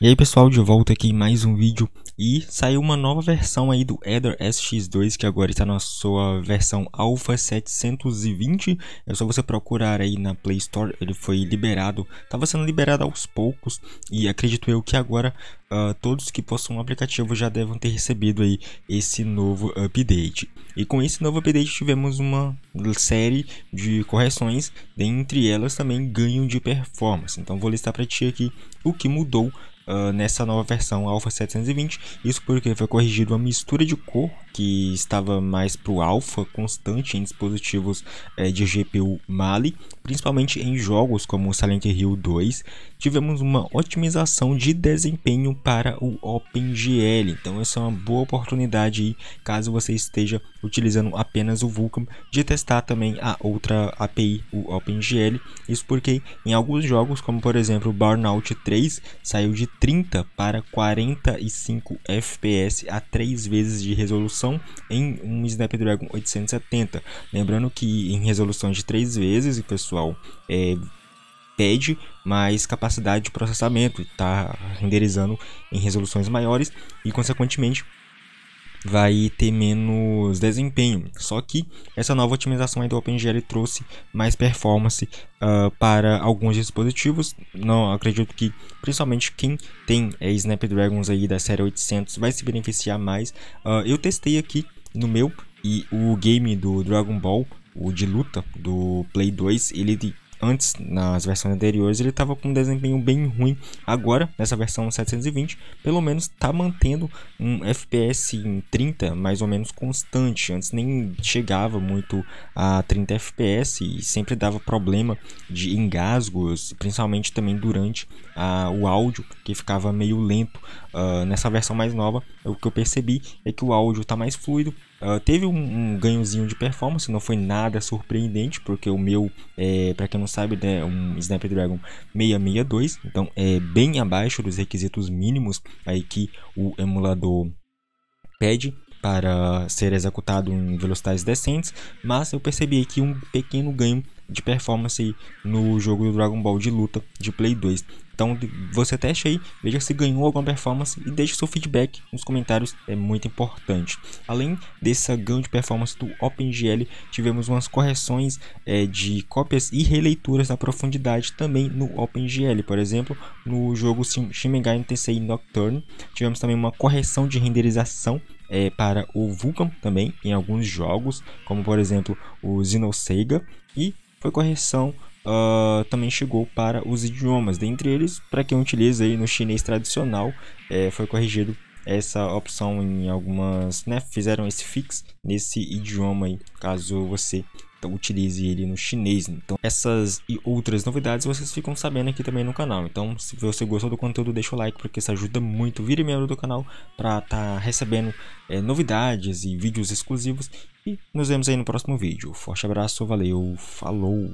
E aí pessoal, de volta aqui em mais um vídeo e saiu uma nova versão aí do Ether SX2 que agora está na sua versão Alpha 720 é só você procurar aí na Play Store, ele foi liberado, estava sendo liberado aos poucos e acredito eu que agora uh, todos que possuem um aplicativo já devem ter recebido aí esse novo update. E com esse novo update tivemos uma série de correções, dentre elas também ganho de performance, então vou listar para ti aqui o que mudou ah, nessa nova versão Alpha 720. Isso porque foi corrigido uma mistura de cor que estava mais para o alfa constante em dispositivos é, de GPU Mali, principalmente em jogos como Silent Hill 2, tivemos uma otimização de desempenho para o OpenGL. Então essa é uma boa oportunidade aí, caso você esteja utilizando apenas o Vulkan, de testar também a outra API, o OpenGL. Isso porque em alguns jogos, como por exemplo Burnout 3, saiu de 30 para 45 FPS a 3 vezes de resolução resolução em um Snapdragon 870. Lembrando que em resoluções de três vezes, o pessoal é, pede mais capacidade de processamento, está renderizando em resoluções maiores e, consequentemente, vai ter menos desempenho. Só que essa nova otimização do OpenGL trouxe mais performance uh, para alguns dispositivos. Não acredito que principalmente quem tem é, Snapdragons aí da série 800 vai se beneficiar mais. Uh, eu testei aqui no meu e o game do Dragon Ball o de luta do Play 2, ele Antes, nas versões anteriores, ele estava com um desempenho bem ruim. Agora, nessa versão 720, pelo menos está mantendo um FPS em 30 mais ou menos constante. Antes nem chegava muito a 30 FPS e sempre dava problema de engasgos, principalmente também durante o áudio, que ficava meio lento. Uh, nessa versão mais nova, o que eu percebi é que o áudio está mais fluido, ah, teve um, um, ganhozinho de performance, não foi nada surpreendente, porque o meu, é, para quem não sabe, é um Snapdragon 662, então é bem abaixo dos requisitos mínimos aí que o emulador pede para ser executado em velocidades decentes, mas eu percebi aqui um pequeno ganho de performance no jogo do Dragon Ball de luta de Play 2. Então você teste aí, veja se ganhou alguma performance e deixe seu feedback nos comentários, é muito importante. Além desse ganho de performance do OpenGL, tivemos umas correções é, de cópias e releituras na profundidade também no OpenGL, por exemplo, no jogo Shin Megami Tensei Nocturne, tivemos também uma correção de renderização é, para o Vulkan também em alguns jogos, como por exemplo o Xenosaga e foi correção uh, também chegou para os idiomas. Dentre eles, para quem utiliza aí no chinês tradicional, é, foi corrigido essa opção em algumas, né, fizeram esse fix nesse idioma aí, caso você utilize ele no chinês. Então, essas e outras novidades vocês ficam sabendo aqui também no canal. Então, se você gostou do conteúdo, deixa o like, porque isso ajuda muito. Vire membro do canal para estar tá recebendo é, novidades e vídeos exclusivos. E nos vemos aí no próximo vídeo. Forte abraço, valeu, falou!